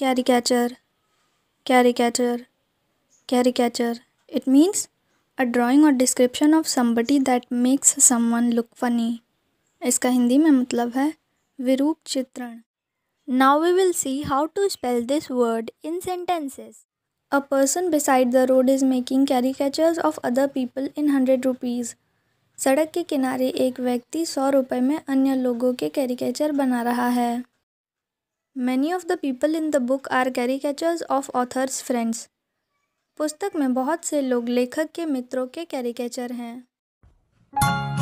caricature caricature caricature it means a drawing or description of somebody that makes someone look funny इसका हिंदी में मतलब है विरूप चित्रण now we will see how to spell this word in sentences a person beside the road is making caricatures of other people in hundred rupees सड़क के किनारे एक व्यक्ति सौ रुपये में अन्य लोगों के कैरिकेचर बना रहा है many of the people in the book are caricatures of authors friends पुस्तक में बहुत से लोग लेखक के मित्रों के कैरिकेचर हैं